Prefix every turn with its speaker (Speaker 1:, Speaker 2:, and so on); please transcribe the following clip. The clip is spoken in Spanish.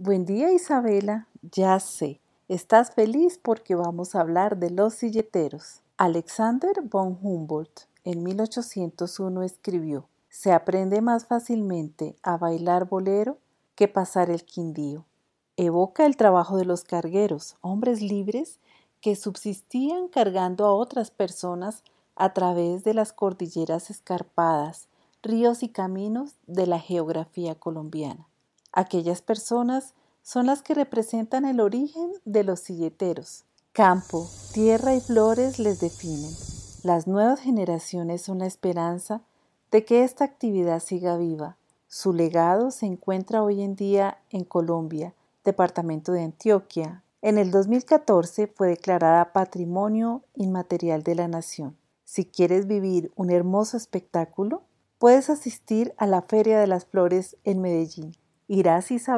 Speaker 1: Buen día Isabela, ya sé, estás feliz porque vamos a hablar de los silleteros. Alexander von Humboldt en 1801 escribió, se aprende más fácilmente a bailar bolero que pasar el quindío. Evoca el trabajo de los cargueros, hombres libres que subsistían cargando a otras personas a través de las cordilleras escarpadas, ríos y caminos de la geografía colombiana. Aquellas personas son las que representan el origen de los silleteros. Campo, tierra y flores les definen. Las nuevas generaciones son la esperanza de que esta actividad siga viva. Su legado se encuentra hoy en día en Colombia, departamento de Antioquia. En el 2014 fue declarada Patrimonio Inmaterial de la Nación. Si quieres vivir un hermoso espectáculo, puedes asistir a la Feria de las Flores en Medellín irás y sabrás